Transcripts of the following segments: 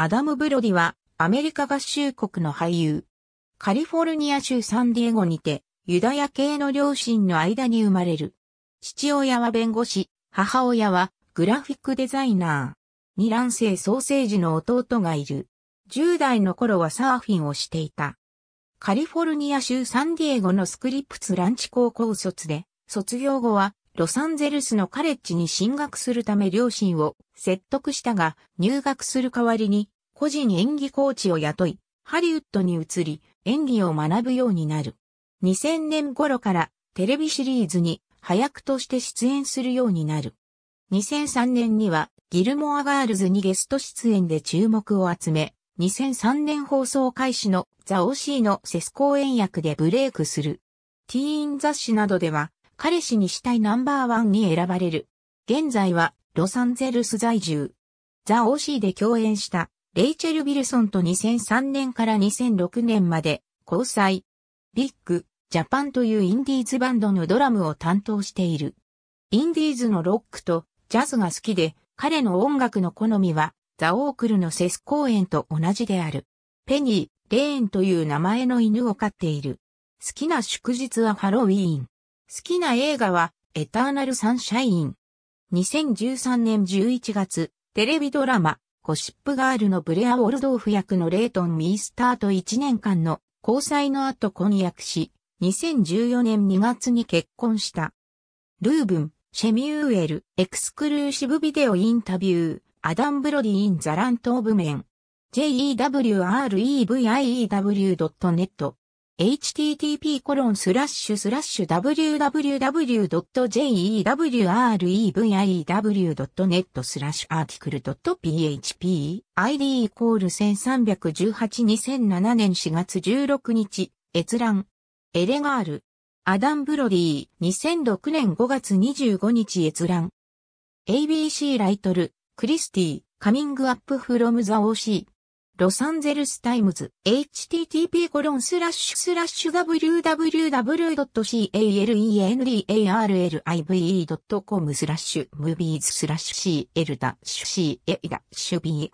アダム・ブロディは、アメリカ合衆国の俳優。カリフォルニア州サンディエゴにて、ユダヤ系の両親の間に生まれる。父親は弁護士、母親はグラフィックデザイナー。二卵性ソーセージの弟がいる。10代の頃はサーフィンをしていた。カリフォルニア州サンディエゴのスクリプツランチ高校卒で、卒業後はロサンゼルスのカレッジに進学するため両親を説得したが、入学する代わりに、個人演技コーチを雇い、ハリウッドに移り、演技を学ぶようになる。2000年頃からテレビシリーズに早役として出演するようになる。2003年にはギルモアガールズにゲスト出演で注目を集め、2003年放送開始のザ・オシーのセス公演役でブレイクする。ティーン雑誌などでは彼氏にしたいナンバーワンに選ばれる。現在はロサンゼルス在住。ザ・ OC で共演したレイチェル・ビィルソンと2003年から2006年まで交際。ビッグ・ジャパンというインディーズバンドのドラムを担当している。インディーズのロックとジャズが好きで、彼の音楽の好みは、ザ・オークルのセス公演と同じである。ペニー、レーンという名前の犬を飼っている。好きな祝日はハロウィーン。好きな映画は、エターナル・サンシャイン。2013年11月、テレビドラマ、ゴシップガールのブレア・ウォルドーフ役のレイトン・ミースターと1年間の交際の後婚約し、2014年2月に結婚した。ルーブン、シェミューエル、エクスクルーシブビデオインタビュー、アダン・ブロディ・イン・ザ・ラント・オブ・メン、j e w r e v i e w n e t http://www.jewrevive.net スラッシュアーティクル .php id イコール1318 2007年4月16日閲覧エレガールアダン・ブロディ2006年5月25日閲覧 ABC ライトルクリスティカミングアップフロムザ OC ロサンゼルスタイムズ、http://www.calendarlive.com スラッシュ movies スラッシュ cl-ca ダッシュ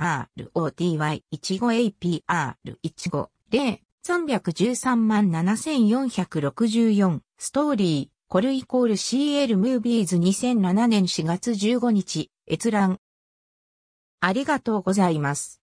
broty15apr15 0 313万7464ストーリーコルイコール CL ムービーズ2007年4月15日閲覧ありがとうございます。